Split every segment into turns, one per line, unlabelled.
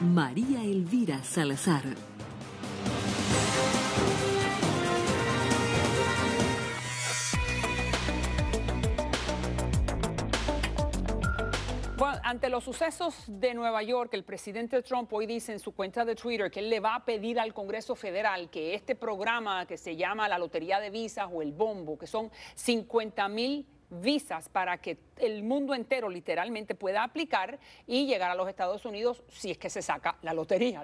María Elvira Salazar.
Bueno, ante los sucesos de Nueva York, el presidente Trump hoy dice en su cuenta de Twitter que él le va a pedir al Congreso Federal que este programa que se llama la Lotería de Visas o el Bombo, que son 50 mil visas para que el mundo entero literalmente pueda aplicar y llegar a los Estados Unidos si es que se saca la lotería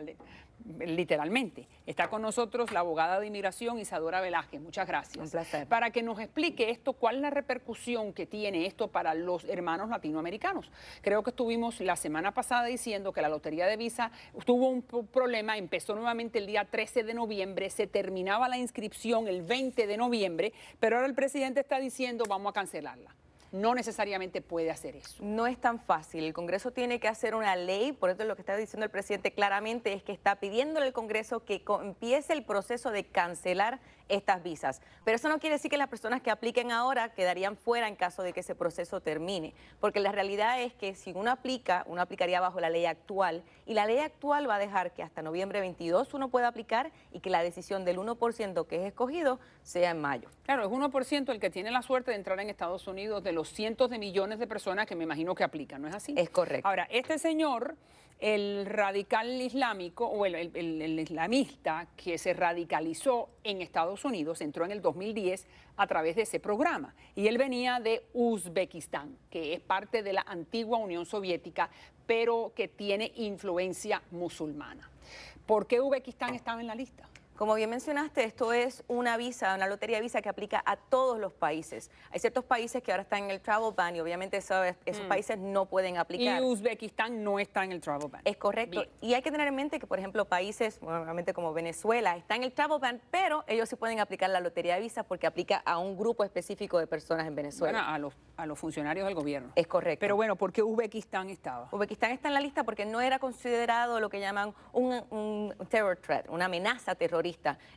literalmente. Está con nosotros la abogada de inmigración Isadora Velázquez. Muchas gracias. Para que nos explique esto, cuál es la repercusión que tiene esto para los hermanos latinoamericanos. Creo que estuvimos la semana pasada diciendo que la lotería de visa tuvo un problema, empezó nuevamente el día 13 de noviembre, se terminaba la inscripción el 20 de noviembre, pero ahora el presidente está diciendo vamos a cancelarla
no necesariamente puede hacer eso. No es tan fácil. El Congreso tiene que hacer una ley, por eso lo que está diciendo el presidente claramente es que está pidiéndole al Congreso que empiece el proceso de cancelar estas visas. Pero eso no quiere decir que las personas que apliquen ahora quedarían fuera en caso de que ese proceso termine, porque la realidad es que si uno aplica, uno aplicaría bajo la ley actual y la ley actual va a dejar que hasta noviembre 22 uno pueda aplicar y que la decisión del 1% que es escogido sea en mayo. Claro, es 1% el que tiene la suerte de entrar en Estados Unidos de
los cientos de millones de personas que me imagino que aplican, ¿no es así? Es correcto. Ahora, este señor, el radical islámico o el, el islamista que se radicalizó en Estados Unidos, entró en el 2010 a través de ese programa. Y él venía de Uzbekistán, que es parte de la antigua Unión Soviética, pero que tiene
influencia musulmana. ¿Por qué Uzbekistán estaba en la lista? Como bien mencionaste, esto es una visa, una lotería de visa que aplica a todos los países. Hay ciertos países que ahora están en el travel ban y obviamente esos, mm. países no pueden aplicar. Y Uzbekistán no está en el travel ban. Es correcto. Y hay que tener en mente que, por ejemplo, países, normalmente como Venezuela, está en el travel ban, pero ellos sí pueden aplicar la lotería de visa porque aplica a un grupo específico de personas en Venezuela. a los, funcionarios del gobierno. Es correcto. Pero bueno, ¿por qué Uzbekistán estaba? Uzbekistán está en la lista porque no era considerado lo que llaman un, un terror threat, una amenaza terrorista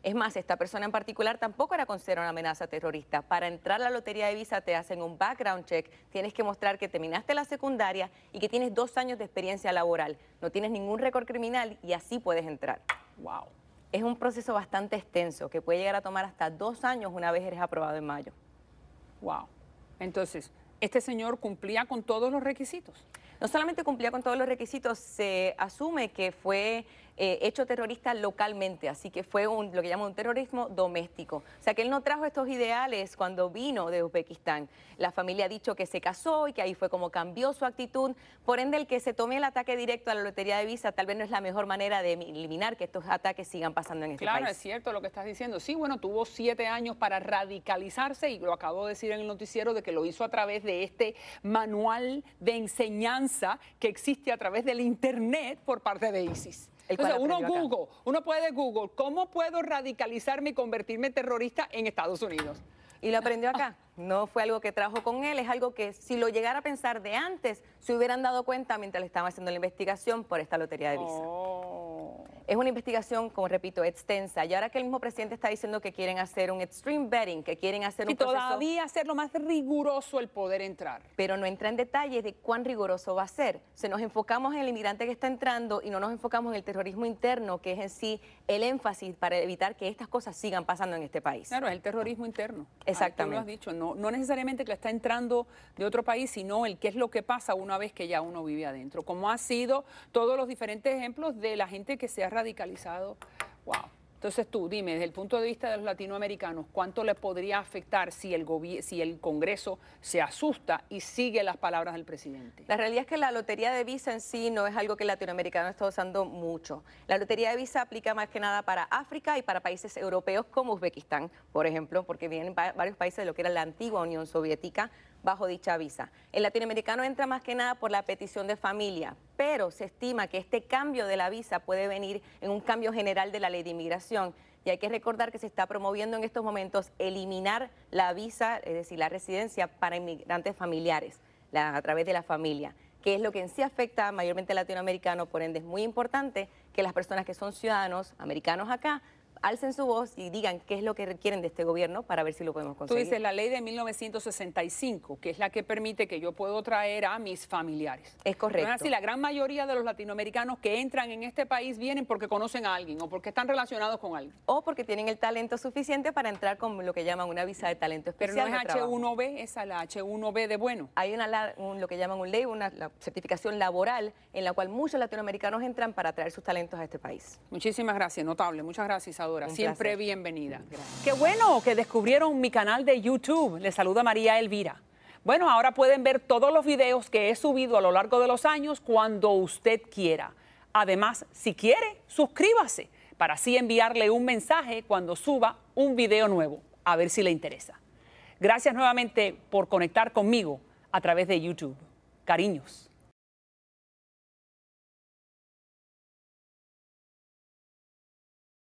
es más, esta persona en particular tampoco era considerada una amenaza terrorista. Para entrar a la lotería de visa te hacen un background check, tienes que mostrar que terminaste la secundaria y que tienes dos años de experiencia laboral. No tienes ningún récord criminal y así puedes entrar. ¡Wow! Es un proceso bastante extenso que puede llegar a tomar hasta dos años una vez eres aprobado en mayo. ¡Wow! Entonces, ¿este señor cumplía con todos los requisitos? No solamente cumplía con todos los requisitos, se asume que fue eh, hecho terrorista localmente, así que fue un, lo que llaman un terrorismo doméstico. O sea que él no trajo estos ideales cuando vino de Uzbekistán. La familia ha dicho que se casó y que ahí fue como cambió su actitud. Por ende, el que se tome el ataque directo a la lotería de Visa tal vez no es la mejor manera de eliminar que estos ataques sigan pasando en este país. Claro, es cierto
lo que estás diciendo. Sí, bueno, tuvo siete años para radicalizarse y lo acabo de decir en el noticiero de que lo hizo a través de este manual de enseñanza que existe a través del Internet por parte de ISIS uno Google, uno puede Google, ¿cómo puedo radicalizarme y
convertirme en terrorista en Estados Unidos? Y lo aprendió acá. No fue algo que trajo con él, es algo que si lo llegara a pensar de antes, se hubieran dado cuenta mientras le estaban haciendo la investigación por esta lotería de visa. Oh. Es una investigación, como repito, extensa. Y ahora que el mismo presidente está diciendo que quieren hacer un extreme betting, que quieren hacer un proceso... Y todavía hacerlo más riguroso el poder entrar. Pero no entra en detalles de cuán riguroso va a ser. Se nos enfocamos en el inmigrante que está entrando y no nos enfocamos en el terrorismo interno, que es en sí el énfasis para evitar que estas cosas sigan pasando en este país. Claro, es el terrorismo interno. Exactamente. lo has dicho, no no, necesariamente que está entrando
de otro país, sino el qué es lo que pasa una vez que ya uno vive adentro, como ha sido todos los diferentes ejemplos de la gente que se ha radicalizado. ¡Wow! Entonces tú, dime, desde el punto de vista de los latinoamericanos, ¿cuánto le podría afectar si el, si el Congreso se asusta
y sigue las palabras del presidente? La realidad es que la lotería de visa en sí no es algo que el latinoamericano está usando mucho. La lotería de visa aplica más que nada para África y para países europeos como Uzbekistán, por ejemplo, porque vienen varios países de lo que era la antigua Unión Soviética bajo dicha visa. El latinoamericano entra más que nada por la petición de familia, pero se estima que este cambio de la visa puede venir en un cambio general de la ley de inmigración. Y hay que recordar que se está promoviendo en estos momentos eliminar la visa, es decir, la residencia para inmigrantes familiares, a través de la familia que es lo que en sí afecta mayormente al latinoamericano, por ende es muy importante que las personas que son ciudadanos americanos acá alcen su voz y digan qué es lo que requieren de este gobierno para ver si lo podemos conseguir. Tú dices la
ley de 1965, que es la que permite que yo puedo traer a mis familiares. Es correcto. así, la gran mayoría de los latinoamericanos que entran en este país vienen porque conocen a alguien o porque están relacionados con alguien. O porque tienen el talento
suficiente para entrar con lo que llaman una visa de talento especial. Pero no es H1B, esa es la H1B de bueno. Hay una, lo que llaman un ley, una certificación laboral en la cual muchos latinoamericanos entran para traer sus talentos a este país.
Muchísimas gracias, notable. Muchas gracias, Isabel siempre
bienvenida.
Qué bueno que descubrieron mi canal de YouTube. Les saluda María Elvira. Bueno, ahora pueden ver todos los videos que he subido a lo largo de los años cuando usted quiera. Además, si quiere, suscríbase para así enviarle un mensaje cuando suba un video nuevo, a ver si le interesa. Gracias nuevamente por conectar conmigo a través de YouTube. Cariños.